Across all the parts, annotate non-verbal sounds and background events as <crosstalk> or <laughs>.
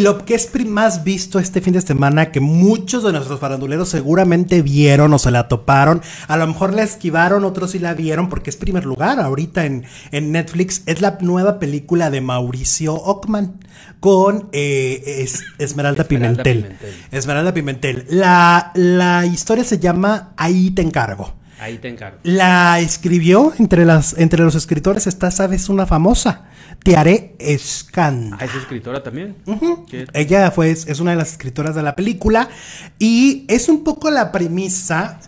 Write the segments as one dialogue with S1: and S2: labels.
S1: Lo que es más visto este fin de semana, que muchos de nuestros faranduleros seguramente vieron o se la toparon, a lo mejor la esquivaron, otros sí la vieron, porque es primer lugar ahorita en, en Netflix, es la nueva película de Mauricio Ockman con eh, Esmeralda, Pimentel. Pimentel. Esmeralda Pimentel. La, la historia se llama Ahí te encargo. Ahí te encargo. La escribió entre, las, entre los escritores, está, sabes, una famosa. Te haré escándalo. Ah, es escritora también. Ella fue, es una de las escritoras de la película. Y es un poco la premisa.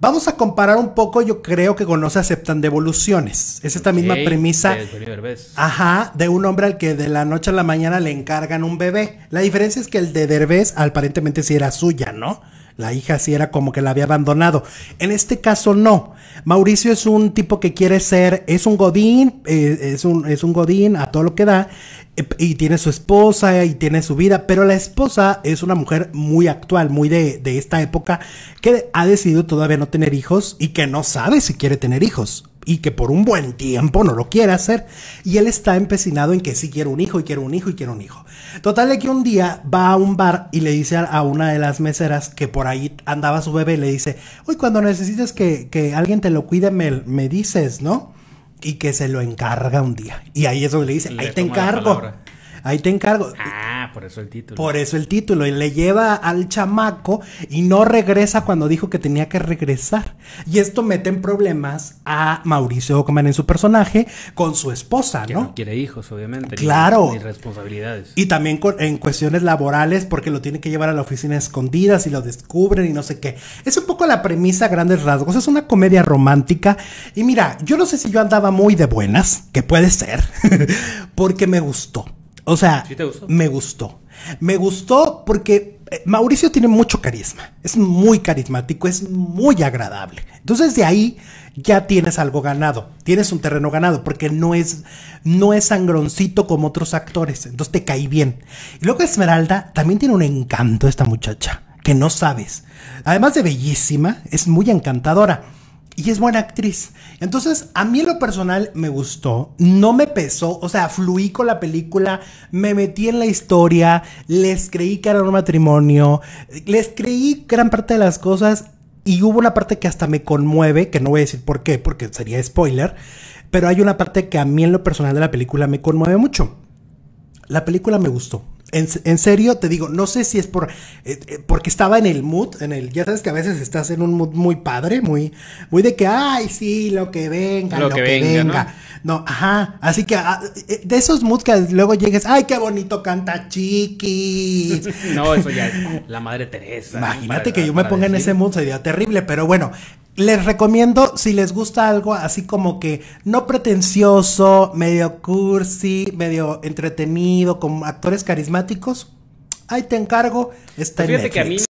S1: Vamos a comparar un poco, yo creo que con No se aceptan devoluciones. Es esta misma premisa. De ajá, de un hombre al que de la noche a la mañana le encargan un bebé. La diferencia es que el de Derbez aparentemente sí era suya, ¿no? La hija sí era como que la había abandonado. En este caso no. Mauricio es un tipo que quiere ser, es un godín, eh, es, un, es un godín a todo lo que da, eh, y tiene su esposa y tiene su vida, pero la esposa es una mujer muy actual, muy de, de esta época, que ha decidido todavía no tener hijos y que no sabe si quiere tener hijos y que por un buen tiempo no lo quiere hacer. Y él está empecinado en que sí quiere un hijo y quiere un hijo y quiere un hijo. Total de que un día va a un bar y le dice a una de las meseras que por ahí andaba su bebé, y le dice, uy, cuando necesites que, alguien te lo cuide, me, dices, ¿no? Y que se lo encarga un día. Y ahí es donde le dice, ahí te encargo. Ahí te encargo. Por eso el título. Por eso el título. Y le lleva al chamaco y no regresa cuando dijo que tenía que regresar. Y esto mete en problemas a Mauricio Ockman en su personaje con su esposa, ¿no? quiere hijos, obviamente. Claro. responsabilidades. Y también en cuestiones laborales porque lo tiene que llevar a la oficina escondidas y lo descubren y no sé qué. Es un poco la premisa a grandes rasgos. Es una comedia romántica. Y mira, yo no sé si yo andaba muy de buenas, que puede ser, <laughs> porque me gustó o sea, me gustó. Me gustó porque eh, Mauricio tiene mucho carisma. Es muy carismático, es muy agradable. Entonces de ahí ya tienes algo ganado. Tienes un terreno ganado porque no es, no es sangroncito como otros actores. Entonces te caí bien. Y luego Esmeralda también tiene un encanto esta muchacha que no sabes. Además de bellísima, es muy encantadora y es buena actriz. Entonces, a mí en lo personal me gustó, no me pesó, o sea, fluí con la película, me metí en la historia, les creí que era un matrimonio, les creí gran parte de las cosas y hubo una parte que hasta me conmueve, que no voy a decir por qué, porque sería spoiler, pero hay una parte que a mí en lo personal de la película me conmueve mucho. La película me gustó, en, serio, te digo, no sé si es por eh, eh, porque estaba en el mood, en el, ya sabes que a veces estás en un mood muy padre, muy, muy de que, ay, sí, lo que venga, lo, que, venga. ¿no? ajá. Así que ah, eh, de esos moods que luego llegues, ay, qué bonito canta Chiqui. <laughs> no, eso ya es <laughs> la madre Teresa. Imagínate que yo me ponga en ese mood, sería terrible, pero bueno, les recomiendo si les gusta algo así como que no pretencioso, medio cursi, medio entretenido, con actores carismáticos. Ahí te encargo. Está Netflix.